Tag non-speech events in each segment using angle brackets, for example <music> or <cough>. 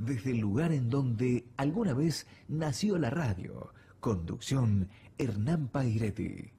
desde el lugar en donde alguna vez nació la radio. Conducción Hernán Pairetti.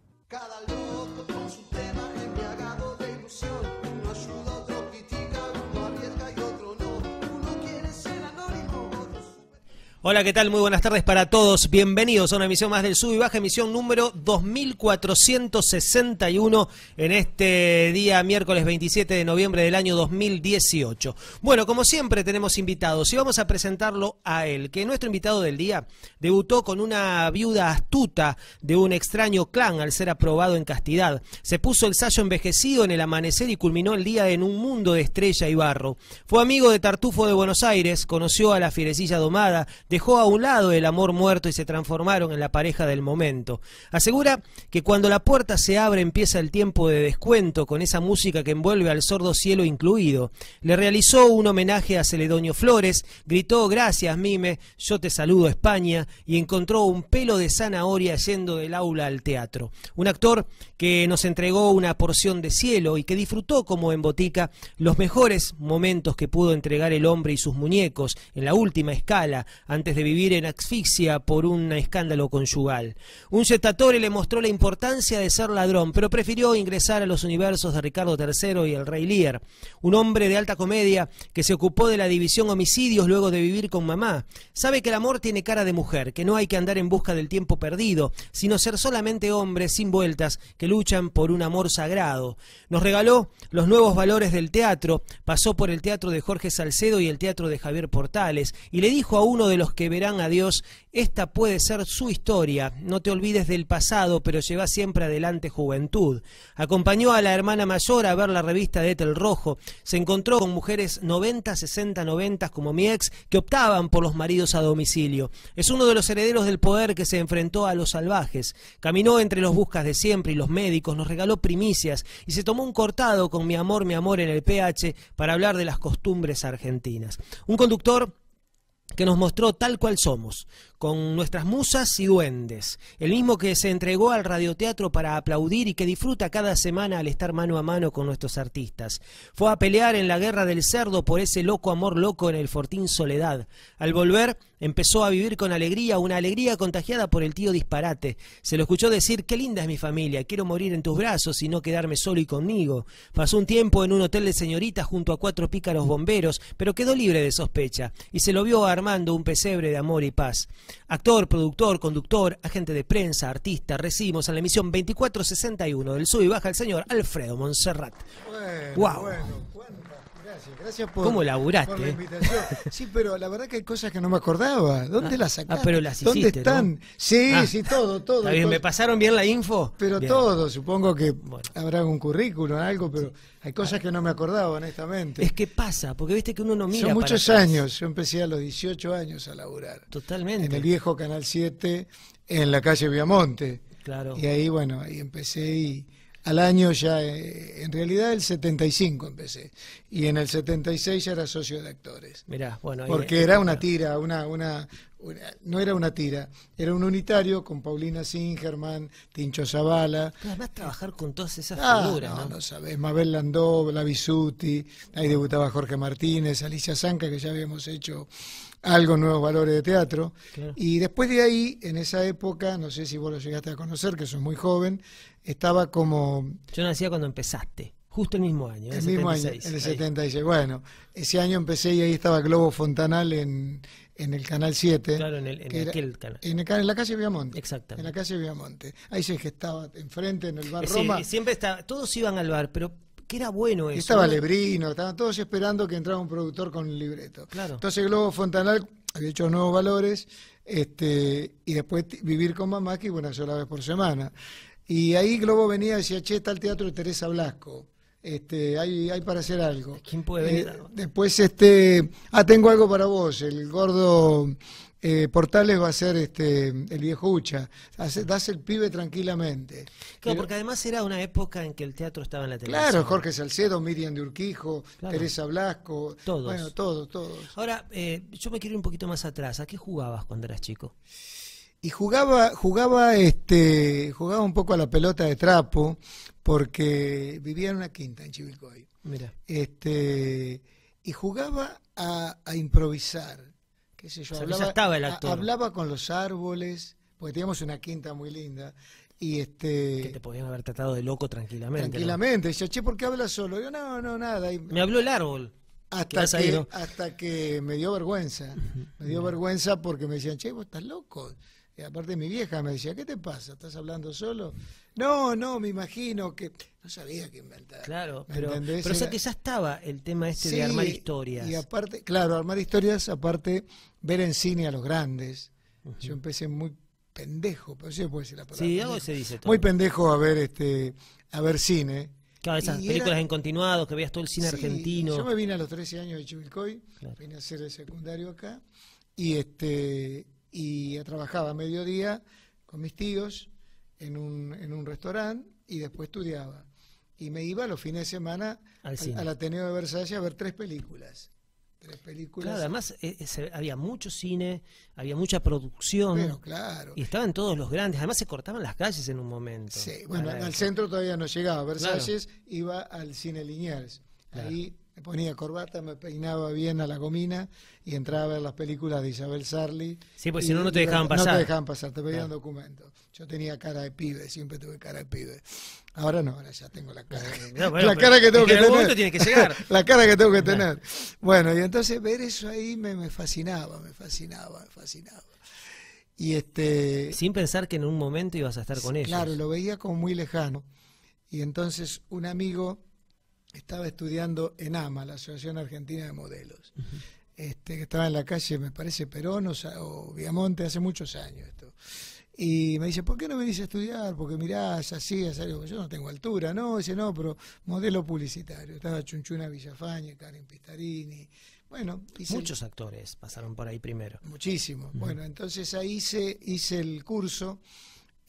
Hola, ¿qué tal? Muy buenas tardes para todos. Bienvenidos a una emisión más del Sub y Baja, emisión número 2461 en este día miércoles 27 de noviembre del año 2018. Bueno, como siempre tenemos invitados y vamos a presentarlo a él, que nuestro invitado del día debutó con una viuda astuta de un extraño clan al ser aprobado en castidad. Se puso el sayo envejecido en el amanecer y culminó el día en un mundo de estrella y barro. Fue amigo de Tartufo de Buenos Aires, conoció a la fierecilla domada, dejó a un lado el amor muerto y se transformaron en la pareja del momento. Asegura que cuando la puerta se abre empieza el tiempo de descuento con esa música que envuelve al sordo cielo incluido. Le realizó un homenaje a Celedonio Flores, gritó gracias Mime, yo te saludo España y encontró un pelo de zanahoria yendo del aula al teatro. Un actor que nos entregó una porción de cielo y que disfrutó como en botica los mejores momentos que pudo entregar el hombre y sus muñecos en la última escala antes de vivir en asfixia por un escándalo conyugal. Un setatore le mostró la importancia de ser ladrón, pero prefirió ingresar a los universos de Ricardo III y el rey Lear, un hombre de alta comedia que se ocupó de la división homicidios luego de vivir con mamá. Sabe que el amor tiene cara de mujer, que no hay que andar en busca del tiempo perdido, sino ser solamente hombres sin vueltas que luchan por un amor sagrado. Nos regaló los nuevos valores del teatro, pasó por el teatro de Jorge Salcedo y el teatro de Javier Portales, y le dijo a uno de los que verán a Dios, esta puede ser su historia. No te olvides del pasado, pero lleva siempre adelante juventud. Acompañó a la hermana mayor a ver la revista de Etel Rojo. Se encontró con mujeres 90, 60, 90 como mi ex que optaban por los maridos a domicilio. Es uno de los herederos del poder que se enfrentó a los salvajes. Caminó entre los buscas de siempre y los médicos, nos regaló primicias y se tomó un cortado con mi amor, mi amor en el PH para hablar de las costumbres argentinas. Un conductor que nos mostró tal cual somos, con nuestras musas y duendes, el mismo que se entregó al radioteatro para aplaudir y que disfruta cada semana al estar mano a mano con nuestros artistas. Fue a pelear en la guerra del cerdo por ese loco amor loco en el Fortín Soledad. Al volver, empezó a vivir con alegría, una alegría contagiada por el tío disparate. Se lo escuchó decir, qué linda es mi familia, quiero morir en tus brazos y no quedarme solo y conmigo. Pasó un tiempo en un hotel de señoritas junto a cuatro pícaros bomberos, pero quedó libre de sospecha y se lo vio armando un pesebre de amor y paz. Actor, productor, conductor, agente de prensa, artista, recibimos en la emisión 2461 del Sub y Baja el señor Alfredo Monserrat gracias, por, la eh? invitación. <laughs> Sí, pero la verdad que hay cosas que no me acordaba. ¿Dónde ah, las ah, sacaste? ¿Dónde están? Sí, ah. sí, todo, todo. me pasaron bien la info. Pero todo, supongo que habrá un currículum, algo, pero hay cosas que no me acordaba, honestamente. Es que pasa, porque viste que uno no mira. Son muchos años, yo empecé a los 18 años a laburar. Totalmente. En el viejo Canal 7, en la calle Viamonte. Claro. Y ahí, bueno, ahí empecé y al año ya, eh, en realidad el 75 empecé, y en el 76 ya era socio de actores. Mirá, bueno. Porque era una tira, una, una, no era una tira, era un unitario con Paulina Singerman, Tincho Zavala. además trabajar con todas esas ah, figuras. No, no, Mabel Landó, La ahí debutaba Jorge Martínez, Alicia Zanca, que ya habíamos hecho algo nuevos valores de teatro. Y después de ahí, en esa época, no sé si vos lo llegaste a conocer, que sos muy joven, estaba como... Yo nacía cuando empezaste. Justo el mismo año, el, mismo 76, año, en el 76. Bueno, ese año empecé y ahí estaba Globo Fontanal en, el Canal 7. Claro, en, el, aquel canal. En, en, la calle Viamonte. Exactamente. En la calle Viamonte. Ahí se gestaba enfrente, en el bar Roma. Sí, siempre estaba, todos iban al bar, pero ¿qué era bueno eso. Estaba Lebrino, estaban todos esperando que entrara un productor con el libreto. Claro. Entonces Globo Fontanal había hecho nuevos valores, este, y después vivir con mamá, que iba una sola vez por semana. Y ahí Globo venía y decía, che, está el teatro de Teresa Blasco. Este, hay, hay para hacer algo. ¿Quién puede eh, después, este, ah, tengo algo para vos. El gordo eh, Portales va a ser este, el viejo Ucha. Hace, das el pibe tranquilamente. Claro, porque además era una época en que el teatro estaba en la televisión. Claro, Jorge Salcedo, Miriam de Urquijo, Teresa Blasco. Todos. Bueno, todos, todos. Ahora, eh, yo me quiero ir un poquito más atrás. ¿A qué jugabas cuando eras chico? y jugaba, jugaba, este, jugaba un poco a la pelota de trapo, porque vivía en una quinta en Chivilcoy. Mira. Este, y jugaba a, improvisar. Qué hablaba, hablaba con los árboles, porque teníamos una quinta muy linda. Y este. Que te podían haber tratado de loco tranquilamente. Tranquilamente. ¿no? che, ¿por qué hablas solo? yo, no, no, nada. me habló el árbol. Hasta hasta que me dio vergüenza. Me dio vergüenza porque me decían, che, vos estás loco. Y aparte mi vieja me decía, ¿qué te pasa? ¿Estás hablando solo? No, no, me imagino que... No sabía qué inventar. Claro, pero, pero o sea que ya estaba el tema este de armar historias. Y aparte, claro, armar historias, aparte ver en cine a los grandes. Yo empecé muy pendejo, pero sí puede decir la palabra. Sí, algo se dice todo. Muy pendejo a ver, este, a ver cine. Claro, esas películas en continuado, que veías todo el cine argentino. Yo me vine a los 13 años de Chivilcoy, vine a hacer el secundario acá, y este y trabajaba a mediodía con mis tíos en un, en un restaurante y después estudiaba. Y me iba los fines de semana al, Ateneo de Versalles a ver tres películas. Tres películas. además eh, eh, había mucho cine, había mucha producción. claro. Y estaban todos los grandes. Además se cortaban las calles en un momento. Sí, bueno, al centro todavía no llegaba. Versalles iba al cine Liniers. Claro. Ahí ponía corbata, me peinaba bien a la gomina y entraba a ver las películas de Isabel Sarli. Sí, pues si no, no te dejaban pasar. No te dejaban pasar, te pedían ah. documentos. Yo tenía cara de pibe, siempre tuve cara de pibe. Ahora no, ahora ya tengo la cara. <laughs> <laughs> la cara que tengo que, tener. que llegar. la cara que tengo que tener. Bueno, y entonces ver eso ahí me, fascinaba, me fascinaba, me fascinaba. Y este, Sin pensar que en un momento ibas a estar con ella Claro, lo veía como muy lejano. Y entonces un amigo estaba estudiando en AMA, la Asociación Argentina de Modelos, este, que estaba en la calle, me parece, Perón o, Viamonte, hace muchos años esto. Y me dice, ¿por qué no venís a estudiar? Porque mirás, así, así. Yo no tengo altura, ¿no? Dice, no, pero modelo publicitario. Estaba Chunchuna Villafañe, Karen Pistarini. Bueno, Muchos actores pasaron por ahí primero. Muchísimo. Bueno, entonces ahí hice, hice el curso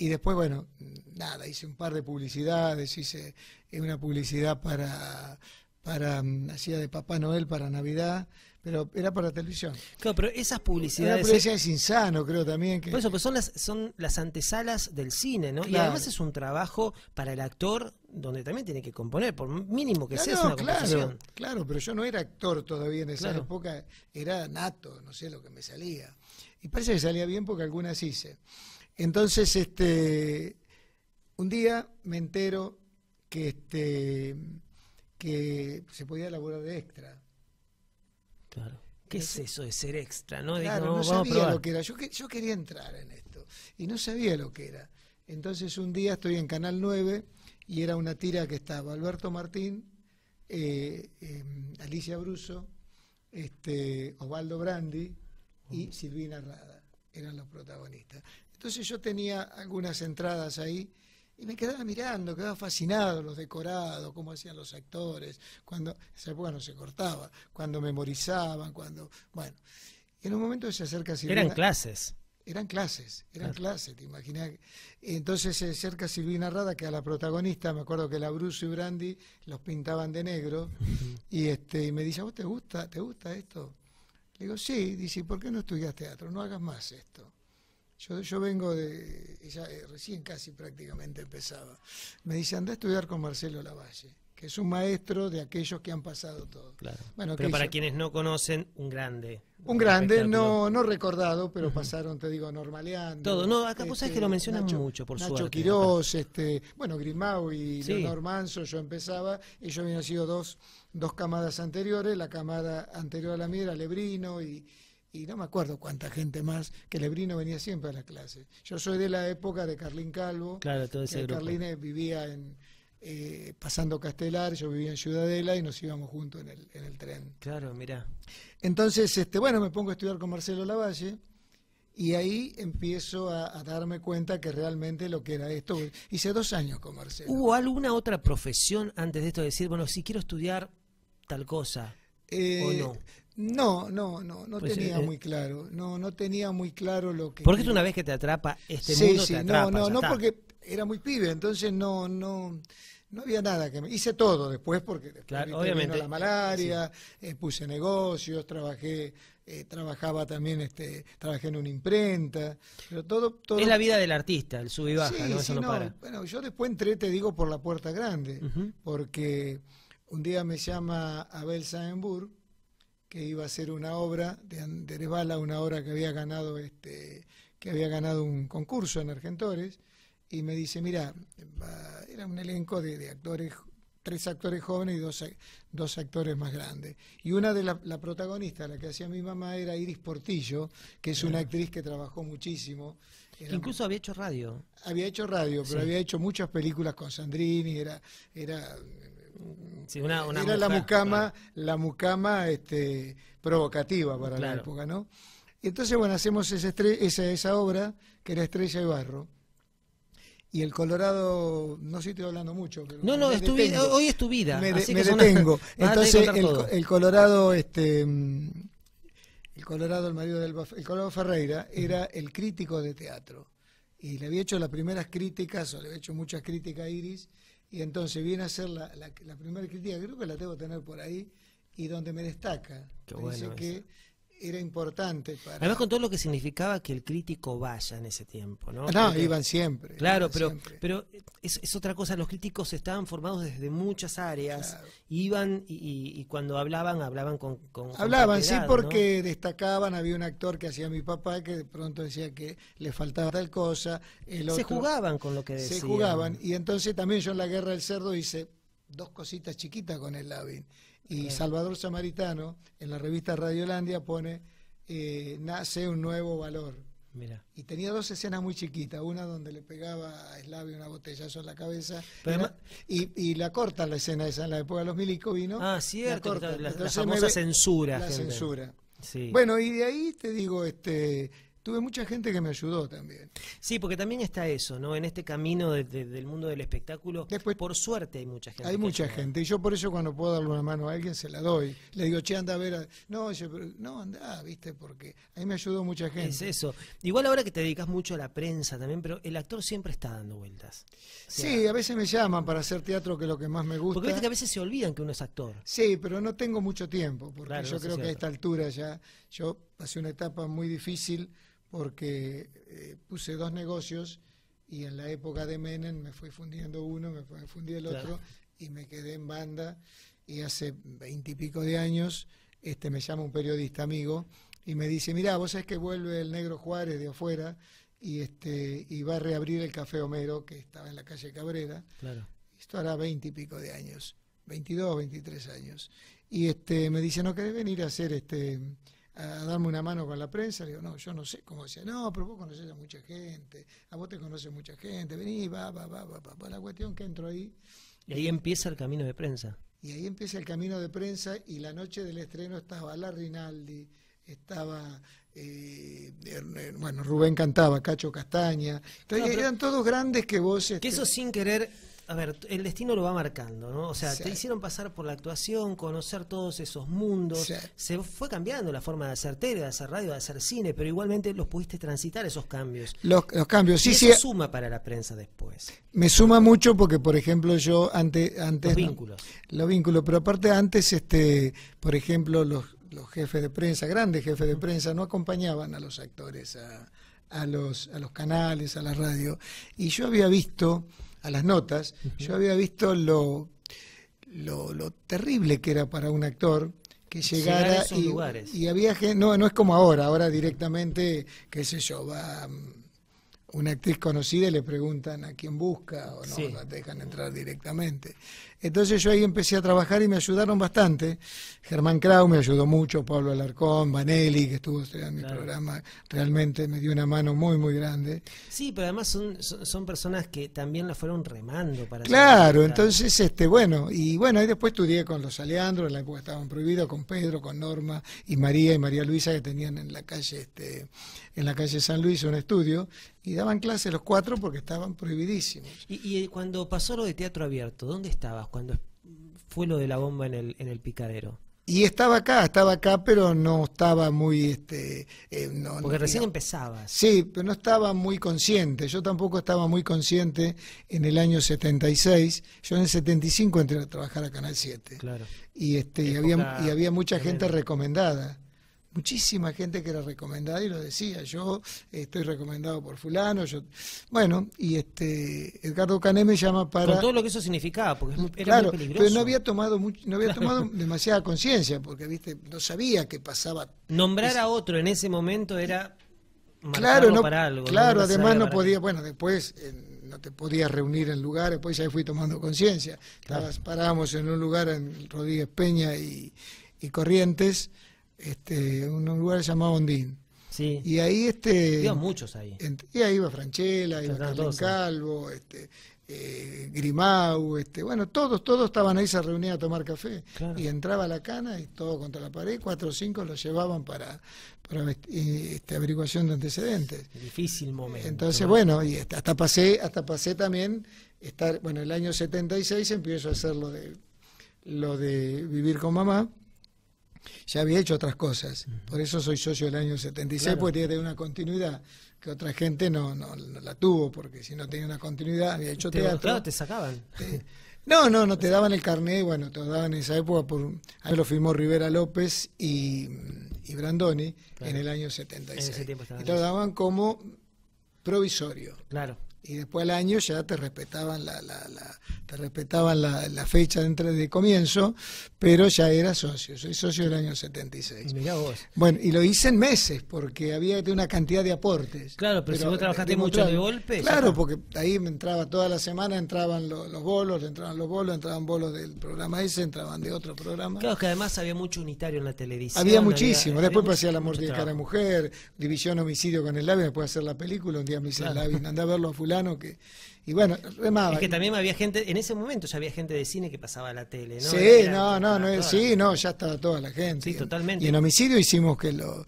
y después, bueno, nada, hice un par de publicidades, hice eh, una publicidad para, para mm, hacía de Papá Noel para Navidad, pero era para televisión. Claro, pero esas publicidades. La publicidad es insano, creo también. Que... Por eso, pues son las, son las antesalas del cine, ¿no? Y además es un trabajo para el actor donde también tiene que componer, por mínimo que sea, una claro, composición. Claro, pero yo no era actor todavía en esa época, era nato, no sé lo que me salía. Y parece que salía bien porque algunas hice. Entonces, este, un día me entero que, este, que se podía elaborar de extra. Claro. ¿Qué es eso de ser extra? No, no sabía lo que era. Yo, quería entrar en esto y no sabía lo que era. Entonces un día estoy en Canal 9 y era una tira que estaba Alberto Martín, eh, em, Alicia Bruso, este, Osvaldo Brandi y oh. Silvina Rada. Eran los protagonistas. Entonces yo tenía algunas entradas ahí y me quedaba mirando, quedaba fascinado los decorados, cómo hacían los actores, cuando, esa época no se cortaba, cuando memorizaban, cuando, bueno. En un momento se acerca Silvina. Eran clases. Eran clases, eran clases, te imaginas. Entonces se acerca Silvina Rada, que a la protagonista, me acuerdo que la Bruce y Brandy los pintaban de negro, y este, me dice, vos te gusta, te gusta esto? Le digo, sí, dice, ¿por qué no estudias teatro? No hagas más esto. Yo, vengo de, ella eh, recién casi prácticamente empezaba. Me dice, anda a estudiar con Marcelo Lavalle, que es un maestro de aquellos que han pasado todo. Claro. Bueno, pero para quienes no conocen, un grande. Un grande, no, no recordado, pero pasaron, te digo, normaleando. Todo, no, acá vos este, que lo mencionan mucho, por Nacho suerte. Quirós, este, bueno, Grimau y Leonor Manso, yo empezaba, ellos habían sido dos, dos camadas anteriores, la camada anterior a la mía era Lebrino y, y no me acuerdo cuánta gente más, que Lebrino venía siempre a la clase. Yo soy de la época de Carlín Calvo, claro, todo ese grupo. Carlín eh, vivía en, eh, pasando Castelar, yo vivía en Ciudadela y nos íbamos juntos en el, tren. Claro, mira. Entonces, este, bueno, me pongo a estudiar con Marcelo Lavalle y ahí empiezo a, darme cuenta que realmente lo que era esto. Hice dos años con Marcelo. ¿Hubo alguna otra profesión antes de esto de decir, bueno, si quiero estudiar tal cosa? o eh, no? No, no, no, no pues, tenía eh, muy claro. No, no tenía muy claro lo que. Porque es una vez que te atrapa este mundo. te no, no, no, porque era muy pibe, entonces no, no, no había nada que me. Hice todo después porque claro, obviamente. la malaria, eh, puse negocios, trabajé, eh, trabajaba también, este, trabajé en una imprenta, pero todo, todo. Es la vida del artista, el sub y baja, ¿no? para. Bueno, yo después entré, te digo, por la puerta grande, porque un día me llama Abel Saenburg que iba a ser una obra de Andrés Bala, una obra que había ganado este que había ganado un concurso en Argentores y me dice, mira, era un elenco de, actores tres actores jóvenes y dos, actores más grandes. Y una de las protagonistas, la que hacía mi mamá, era Iris Portillo, que es una actriz que trabajó muchísimo. Incluso había hecho radio. Había hecho radio, pero había hecho muchas películas con Sandrini, era, era era la mucama, la mucama este, provocativa para la época, ¿no? entonces, bueno, hacemos esa, obra que era Estrella y Barro. Y el Colorado, no sé si estoy hablando mucho. no, no, hoy es tu vida. Me, detengo. <laughs> Entonces, el, Colorado, este, mm, el Colorado, el marido del el Colorado Ferreira, era el crítico de teatro. Y le había hecho las primeras críticas, o le había hecho muchas críticas a Iris, y entonces viene a ser la, primera crítica, creo que la debo tener por ahí, y donde me destaca. que era importante. Para... Además con todo lo que significaba que el crítico vaya en ese tiempo, ¿no? No, iban siempre. Claro, pero, pero es, otra cosa, los críticos estaban formados desde muchas áreas, iban y, cuando hablaban, hablaban con... hablaban, sí, porque destacaban, había un actor que hacía mi papá que de pronto decía que le faltaba tal cosa, el otro... Se jugaban con lo que decía. Se jugaban, y entonces también yo en la Guerra del Cerdo hice dos cositas chiquitas con el Lavin y Salvador Samaritano, en la revista Radiolandia, pone, eh, nace un nuevo valor. Mira. Y tenía dos escenas muy chiquitas, una donde le pegaba a Slavia una botellazo en la cabeza y, la corta la escena esa en la época de los milicos vino. Ah, cierto, la, la, la famosa censura. La censura. Sí. Bueno, y de ahí te digo, este tuve mucha gente que me ayudó también. Sí, porque también está eso, ¿no? En este camino del mundo del espectáculo, por suerte hay mucha gente. Hay mucha gente, y yo por eso cuando puedo darle una mano a alguien se la doy. Le digo, che, anda a ver, no, no, anda, viste, porque ahí me ayudó mucha gente. Es eso. Igual ahora que te dedicas mucho a la prensa también, pero el actor siempre está dando vueltas. sí, a veces me llaman para hacer teatro, que es lo que más me gusta. Porque viste que a veces se olvidan que uno es actor. Sí, pero no tengo mucho tiempo, porque yo creo que a esta altura ya, yo pasé una etapa muy difícil porque eh, puse dos negocios y en la época de Menem me fui fundiendo uno, me fundí el otro y me quedé en banda y hace veintipico de años este me llama un periodista amigo y me dice, mirá, vos sabés que vuelve el negro Juárez de afuera y este y va a reabrir el Café Homero que estaba en la calle Cabrera. Claro. Esto hará veintipico de años, veintidós, veintitrés años. Y este me dice, ¿no querés venir a hacer este a darme una mano con la prensa, le digo, no, yo no sé cómo decía, no, pero vos conoces a mucha gente, a vos te conoce mucha gente, vení, va, va, va, va, va, la cuestión que entro ahí. Y ahí empieza el camino de prensa. Y ahí empieza el camino de prensa y la noche del estreno estaba la Rinaldi, estaba, eh, bueno, Rubén cantaba, Cacho Castaña, Entonces, eran todos grandes que vos... que este eso sin querer a ver, el destino lo va marcando, ¿no? O sea, te hicieron pasar por la actuación, conocer todos esos mundos. Se fue cambiando la forma de hacer tele, de hacer radio, de hacer cine, pero igualmente los pudiste transitar esos cambios. Los, cambios, sí, sí. me suma para la prensa después. Me suma mucho porque, por ejemplo, yo antes. antes los vínculos. los vínculos, pero aparte antes, este, por ejemplo, los, los jefes de prensa, grandes jefes de prensa, no acompañaban a los actores a, a los, a los canales, a la radio. Y yo había visto a las notas, yo había visto lo, lo, terrible que era para un actor que llegara y, había gente, no, no es como ahora, ahora directamente, qué sé yo, va mm, una actriz conocida y le preguntan a quién busca o no, la dejan entrar directamente. Entonces yo ahí empecé a trabajar y me ayudaron bastante. Germán Krau me ayudó mucho, Pablo Alarcón, Vanelli, que estuvo en mi programa, realmente me dio una mano muy, muy grande. Sí, pero además son, personas que también la fueron remando para... Claro, entonces, este, bueno, y bueno, ahí después estudié con los Aleandros, en la época estaban prohibidos, con Pedro, con Norma y María y María Luisa que tenían en la calle, este, en la calle San Luis un estudio y daban clases los cuatro porque estaban prohibidísimos. Y, y cuando pasó lo de teatro abierto, ¿dónde estabas? cuando fue lo de la bomba en el, en el picadero. Y estaba acá, estaba acá, pero no estaba muy... Este, eh, Porque recién empezaba. Sí, pero no estaba muy consciente. Yo tampoco estaba muy consciente en el año 76. Yo en el 75 entré a trabajar a Canal 7. Claro. Y, este, y había, y había mucha gente recomendada muchísima gente que era recomendada y lo decía, yo estoy recomendado por fulano, yo bueno, y este Edgardo Cané me llama para todo lo que eso significaba, porque era muy peligroso. Pero no había tomado no había tomado demasiada conciencia, porque viste, no sabía que pasaba. Nombrar a otro en ese momento era claro, no, para algo, Claro, además no podía, bueno, después no te podías reunir en lugares, pues ahí fui tomando conciencia. Parábamos en un lugar en Rodríguez Peña y Corrientes este, un lugar llamado Ondín. Y ahí este. Iban muchos ahí. y ahí iba Franchella, iba Carlos Calvo, este, eh, Grimau, este, bueno, todos, todos estaban ahí, se reunían a tomar café. Y entraba la cana y todo contra la pared, cuatro o cinco lo llevaban para, para eh, este, averiguación de antecedentes. Difícil momento. Entonces, bueno, y hasta pasé, hasta pasé también, estar, bueno, el año 76 empiezo a hacer lo de, lo de vivir con mamá ya había hecho otras cosas. Por eso soy socio del año 76, tenía porque tener una continuidad que otra gente no, no, la tuvo, porque si no tenía una continuidad, había hecho te, teatro. te sacaban. no, no, no te <laughs> daban el carnet, bueno, te lo daban en esa época, por, ahí lo firmó Rivera López y, Brandoni en el año 76. y te lo daban como provisorio. Claro y después el año ya te respetaban la, te respetaban la, fecha de, de comienzo, pero ya era socio, soy socio del año 76. vos. Bueno, y lo hice en meses porque había una cantidad de aportes. Claro, pero, si vos eh, trabajaste mucho de golpe. Claro, porque ahí me entraba toda la semana, entraban los bolos, entraban los bolos, entraban bolos del programa ese, entraban de otro programa. Claro, que además había mucho unitario en la televisión. Había muchísimo, después pasé a la muerte de cara mujer, división homicidio con el labio, después hacer la película, un día me hice el andá a verlo a que... Y bueno, remaba. Es que también había gente, en ese momento ya había gente de cine que pasaba a la tele, ¿no? Sí, no, no, sí, no, ya estaba toda la gente. Sí, totalmente. Y en homicidio hicimos que lo...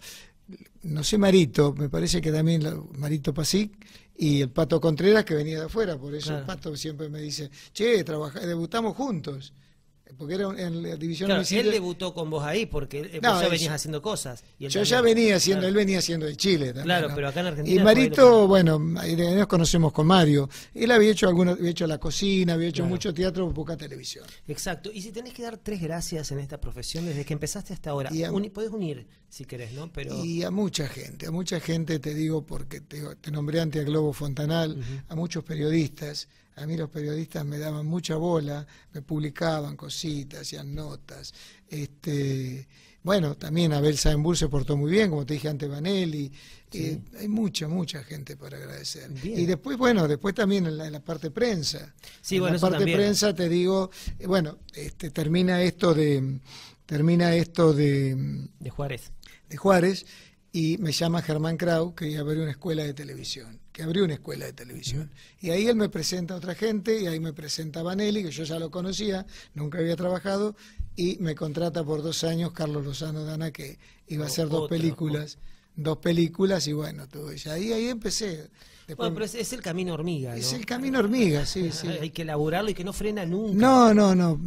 No sé, Marito, me parece que también Marito Pasic y el Pato Contreras que venía de afuera, por eso el Pato siempre me dice, che, trabaja, debutamos juntos porque era en la división Él debutó con vos ahí, porque vos ya venías haciendo cosas. yo ya venía haciendo, él venía haciendo de Chile también. Claro, pero acá en Argentina. Y Marito, bueno, nos conocemos con Mario. Él había hecho algunos, había hecho la cocina, había hecho mucho teatro, poca televisión. Exacto. Y si tenés que dar tres gracias en esta profesión, desde que empezaste hasta ahora, y unir si querés, ¿no? Pero... Y a mucha gente, a mucha gente te digo, porque te, nombré ante a Globo Fontanal, a muchos periodistas, a mí los periodistas me daban mucha bola, me publicaban cositas, hacían notas. Este, bueno, también Abel Saembur se portó muy bien, como te dije antes, Vanelli. Eh, hay mucha, mucha gente para agradecer. Y después, bueno, después también en la, parte prensa. Sí, en bueno, la parte prensa te digo, eh, bueno, este, termina esto de termina esto de de Juárez. De Juárez y me llama Germán Krau, que iba a ver una escuela de televisión que abrió una escuela de televisión. Y ahí él me presenta a otra gente, y ahí me presenta a Vanelli, que yo ya lo conocía, nunca había trabajado, y me contrata por dos años Carlos Lozano Dana, que iba a hacer dos películas dos películas y bueno, todo Ahí, ahí empecé. bueno, pero es, el camino hormiga. Es el camino hormiga, sí, <laughs> sí. Hay que elaborarlo y que no frena nunca. No, no, no.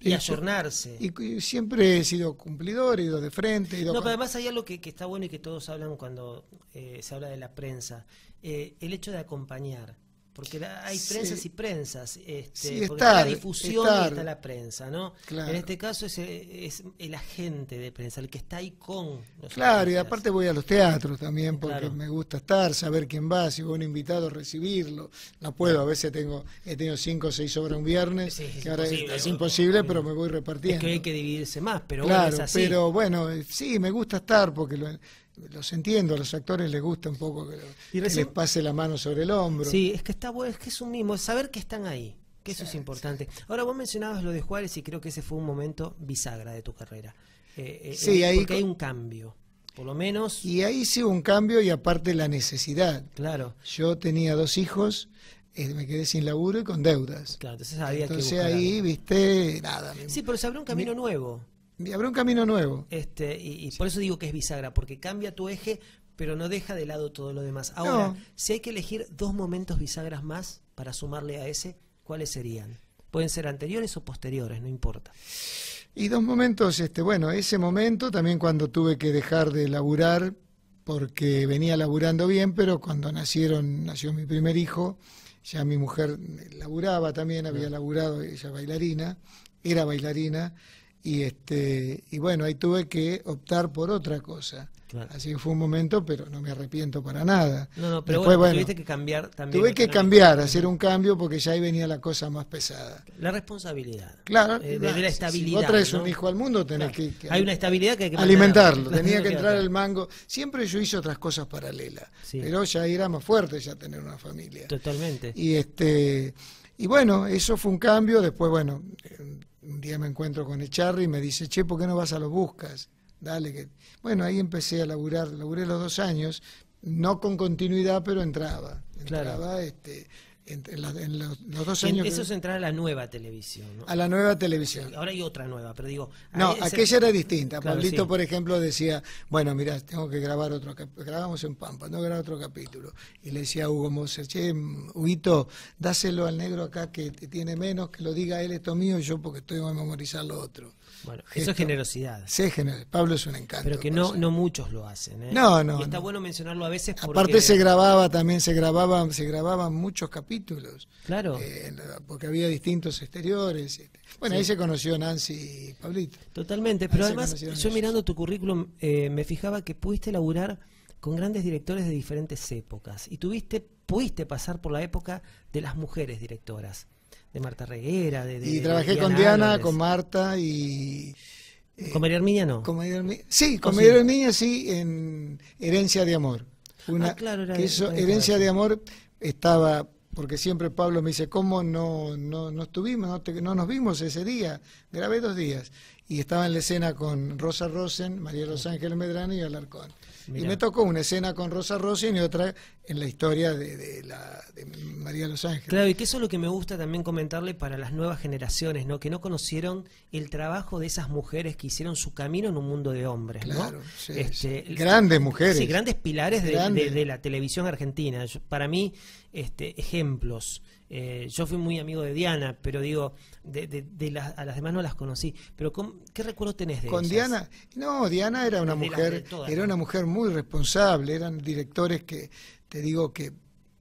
y ayornarse. Y, siempre he sido cumplidor, he ido de frente. además hay algo que, está bueno y que todos hablan cuando eh, se habla de la prensa. Eh, el hecho de acompañar porque hay prensas y prensas, este, la difusión está la prensa, ¿no? En este caso es, el agente de prensa, el que está ahí con. Los claro, y aparte voy a los teatros también porque me gusta estar, saber quién va, si voy a un invitado recibirlo. No puedo, a veces tengo he tenido cinco o seis obras un viernes, que ahora es, imposible, pero me voy repartiendo. Es que hay que dividirse más, pero es así. pero bueno, eh, sí, me gusta estar porque lo, los entiendo, a los actores les gusta un poco que, les pase la mano sobre el hombro. Sí, es que está es que es un mismo, saber que están ahí, que eso es importante. Ahora vos mencionabas lo de Juárez y creo que ese fue un momento bisagra de tu carrera. Eh, eh sí, eh, ahí porque hay un cambio, por lo menos. Y ahí sí hubo un cambio y aparte la necesidad. Claro. Yo tenía dos hijos, eh, me quedé sin laburo y con deudas. Claro, entonces había entonces ahí, viste, nada. Sí, pero se abrió un camino nuevo habrá un camino nuevo. Este, y, por eso digo que es bisagra, porque cambia tu eje, pero no deja de lado todo lo demás. Ahora, si hay que elegir dos momentos bisagras más para sumarle a ese, ¿cuáles serían? Pueden ser anteriores o posteriores, no importa. Y dos momentos, este, bueno, ese momento también cuando tuve que dejar de laburar, porque venía laburando bien, pero cuando nacieron, nació mi primer hijo, ya mi mujer laburaba también, había laburado ella bailarina, era bailarina, y este y bueno ahí tuve que optar por otra cosa así que fue un momento pero no me arrepiento para nada no no pero tuviste que cambiar también tuve que cambiar hacer un cambio porque ya ahí venía la cosa más pesada la responsabilidad claro eh, de, la estabilidad si vos un hijo al mundo tenés que, hay una estabilidad que hay que alimentarlo <laughs> tenía que entrar el mango siempre yo hice otras cosas paralelas pero ya era más fuerte ya tener una familia totalmente y este y bueno, eso fue un cambio. Después, bueno, un día me encuentro con Echarri y me dice, che, ¿por qué no vas a los buscas? Dale, que... Bueno, ahí empecé a laburar, laburé los dos años, no con continuidad, pero entraba. Entraba, este, en, los, dos años. Eso es entrar a la nueva televisión. ¿no? A la nueva televisión. Ahora hay otra nueva, pero digo. No, aquella era distinta. Pablito, por ejemplo, decía: Bueno, mira tengo que grabar otro capítulo. Grabamos en Pampa, no grabar otro capítulo. Y le decía a Hugo Moser: Che, Huguito, dáselo al negro acá que tiene menos, que lo diga él, esto mío, y yo porque estoy a memorizar lo otro. Bueno, eso es generosidad. Sí, es Pablo es un encanto. Pero que no, no muchos lo hacen. ¿eh? No, no. Y está bueno mencionarlo a veces. Aparte se grababa, también se grababan se grababan muchos capítulos Claro. Eh, porque había distintos exteriores. Este. Bueno, ahí se conoció Nancy y Pablito. Totalmente, pero además yo mirando tu currículum eh, me fijaba que pudiste laburar con grandes directores de diferentes épocas y tuviste, pudiste pasar por la época de las mujeres directoras, de Marta Reguera, de... y trabajé con Diana, con Marta y... Eh, ¿Con María Herminia no? sí, con María sí. Oh, sí, en Herencia de Amor. ah, claro, era, eso, Herencia de Amor estaba porque siempre Pablo me dice, ¿cómo no, no, no estuvimos, no, no, nos vimos ese día? Grabé dos días y estaba en la escena con Rosa Rosen, María Los Ángeles Medrano y Alarcón. Y me tocó una escena con Rosa Rossi y otra en la historia de, de, la, de María los Ángeles. Claro, y que eso es lo que me gusta también comentarle para las nuevas generaciones, ¿no? Que no conocieron el trabajo de esas mujeres que hicieron su camino en un mundo de hombres, claro, este, Grandes mujeres. Sí, grandes pilares De, la televisión argentina. para mí, este, ejemplos. Eh, yo fui muy amigo de Diana, pero digo, de, de, las, a las demás no las conocí. Pero ¿qué recuerdo tenés de ¿Con Diana? No, Diana era una mujer, era una mujer muy responsable, eran directores que, te digo que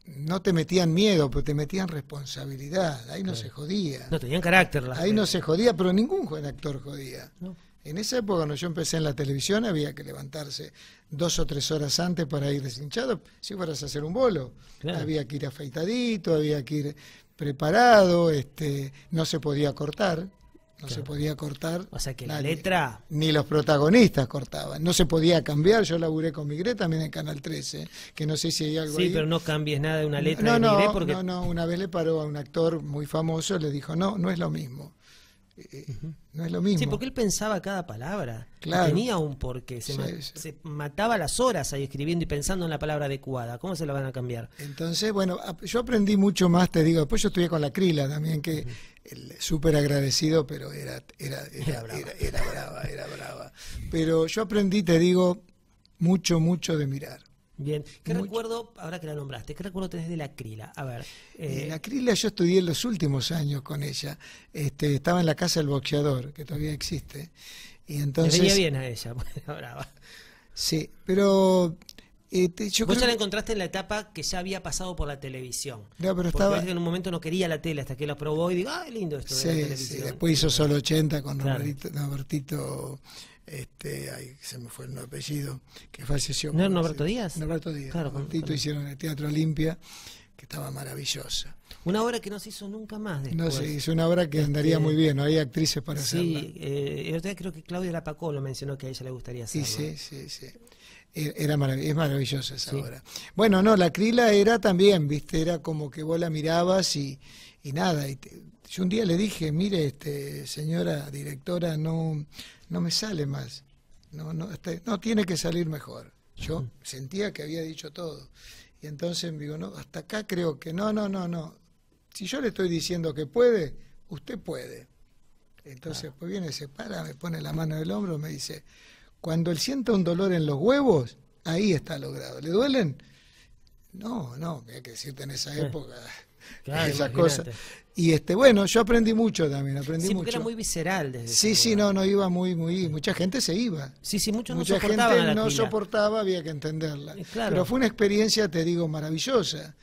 no te metían miedo, pero te metían responsabilidad, ahí no se jodía. No tenían carácter. ahí no se jodía, pero ningún buen actor jodía. En esa época, cuando yo empecé en la televisión, había que levantarse dos o tres horas antes para ir deshinchado, si fueras a hacer un bolo. Había que ir afeitadito, había que ir preparado, este, no se podía cortar. No se podía cortar. O sea que la letra. Ni los protagonistas cortaban. No se podía cambiar. Yo laburé con Migré también en Canal 13, que no sé si hay algo. Sí, pero no cambies nada de una letra no, de porque. No, una vez le paró a un actor muy famoso, le dijo, no, no es lo mismo. Eh, eh, no es lo mismo. Sí, porque él pensaba cada palabra. Tenía un porqué. Se, mataba las horas ahí escribiendo y pensando en la palabra adecuada. ¿Cómo se la van a cambiar? Entonces, bueno, yo aprendí mucho más, te digo. Después yo estuve con la Crila también, que súper agradecido, pero era, era, era, brava. era, brava, era brava. Pero yo aprendí, te digo, mucho, mucho de mirar. Bien, ¿qué recuerdo, ahora que la nombraste, qué recuerdo tenés de la Crila? A ver. Eh, la Crila yo estudié en los últimos años con ella. Este, estaba en la casa del boxeador, que todavía existe. Y entonces... veía bien a ella, <laughs> brava. Sí, pero este, ya la encontraste en la etapa que ya había pasado por la televisión. No, pero estaba... Porque en un momento no quería la tele hasta que la probó y digo, ah, lindo esto de la televisión. Sí, después hizo solo 80 con Norbertito este, ay, se me fue el apellido, que falleció. ¿No era Norberto Díaz? Norberto Díaz. Claro, hicieron el Teatro Olimpia, que estaba maravillosa. Una obra que no se hizo nunca más. Después. No se hizo una obra que este, andaría muy bien, no hay actrices para sí, Sí, eh, creo que Claudia Lapacó lo mencionó que a ella le gustaría hacerla. Sí, sí, sí. E-, era es maravillosa esa obra. Bueno, no, la Crila era también, viste, era como que vos la mirabas y, y nada. Y yo un día le dije, mire, este, señora directora, no, no me sale más. No, no, este, no tiene que salir mejor. Yo sentía que había dicho todo. Y entonces me digo, no, hasta acá creo que no, no, no, no. Si yo le estoy diciendo que puede, usted puede. Entonces, pues viene, se para, me pone la mano el hombro, me dice, cuando él sienta un dolor en los huevos, ahí está logrado. ¿Le duelen? No, no, hay que decirte en esa época. Claro, Y este, bueno, yo aprendí mucho también, aprendí sí, porque era muy visceral desde Sí, sí, no, no iba muy, muy, mucha gente se iba. Sí, sí, muchos no soportaban gente no soportaba, había que entenderla. claro. Pero fue una experiencia, te digo, maravillosa.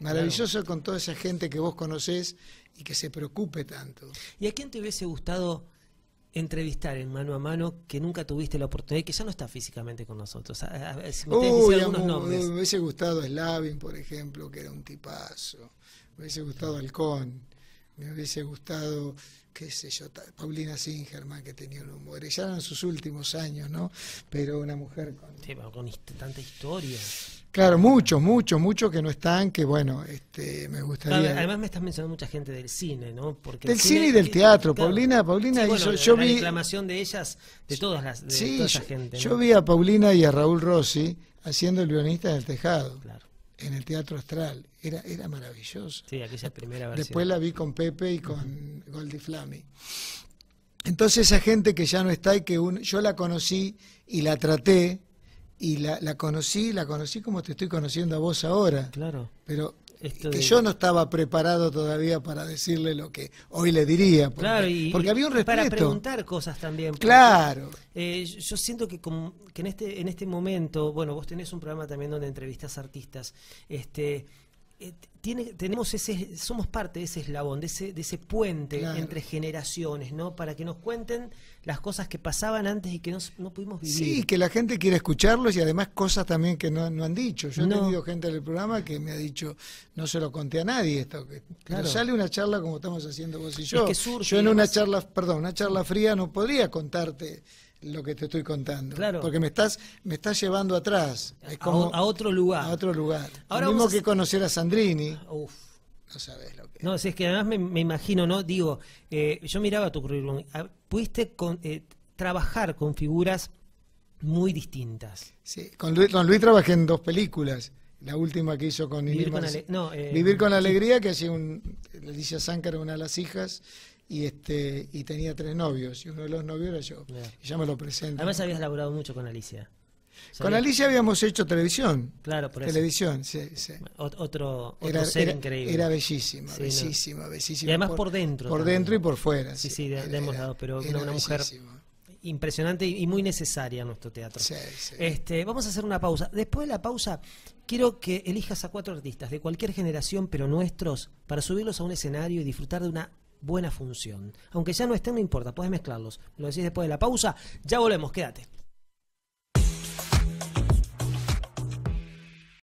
Maravillosa con toda esa gente que vos conocés y que se preocupe tanto. ¿Y a quién te hubiese gustado entrevistar en mano a mano que nunca tuviste la oportunidad y que ya no está físicamente con nosotros? me, hubiese gustado Slavin, por ejemplo, que era un tipazo. Me hubiese gustado Halcón. Me hubiese gustado, qué sé yo, Paulina Singerman, que tenía un humor, ya eran sus últimos años, ¿no? Pero una mujer con... Sí, pero con tanta historia. Claro, mucho mucho mucho que no están, que bueno, este, me gustaría. además me estás mencionando mucha gente del cine, ¿no? Porque del cine, y del teatro. Paulina, Paulina yo vi. La reclamación de ellas, de todas las, de toda esa gente. Yo, yo vi a Paulina y a Raúl Rossi haciendo el guionista en el tejado. Claro en el Teatro Astral. Era, era maravilloso. Sí, aquella primera vez. Después la vi con Pepe y con Goldie Flammy. Entonces esa gente que ya no está y que un, yo la conocí y la traté y la, la conocí, la conocí como te estoy conociendo a vos ahora. Claro. Pero que yo no estaba preparado todavía para decirle lo que hoy le diría. Porque, había un respeto. Para preguntar cosas también. claro. Eh, yo siento que, como, que en, este, en este momento, bueno, vos tenés un programa también donde entrevistas artistas. Este, eh, tiene, tenemos ese, somos parte de ese eslabón, de ese, puente entre generaciones, ¿no? Para que nos cuenten las cosas que pasaban antes y que no, pudimos vivir. Sí, que la gente quiere escucharlos y además cosas también que no, no han dicho. Yo he tenido gente del programa que me ha dicho, no se lo conté a nadie esto, que, sale una charla como estamos haciendo vos y yo. yo en una charla, perdón, una charla fría no podría contarte lo que te estoy contando. Claro. Porque me estás, me estás llevando atrás. a, otro lugar. A otro lugar. Ahora mismo que conocer a Sandrini. Uf. No sabes lo que. No, es que además me, imagino, ¿no? Digo, eh, yo miraba tu currículum. Ah, pudiste eh, trabajar con figuras muy distintas. Sí, con Luis, trabajé en dos películas. La última que hizo con Vivir, con, eh, Vivir con la Alegría, que hacía un. Alicia era una de las hijas, y este y tenía tres novios y uno de los novios era yo. Y ya me lo presento. Además habías laburado mucho con Alicia. Con Alicia habíamos hecho televisión. Claro, por eso. Televisión, sí, sí. otro, ser increíble. Era bellísima, bellísima, bellísima. Y además por, dentro. Por dentro y por fuera. Sí, sí, pero una, mujer impresionante y muy necesaria en nuestro teatro. Sí, sí. Este, vamos a hacer una pausa. Después de la pausa, quiero que elijas a cuatro artistas de cualquier generación, pero nuestros, para subirlos a un escenario y disfrutar de una buena función. Aunque ya no estén, no importa, puedes mezclarlos. Lo decís después de la pausa. Ya volvemos, quédate.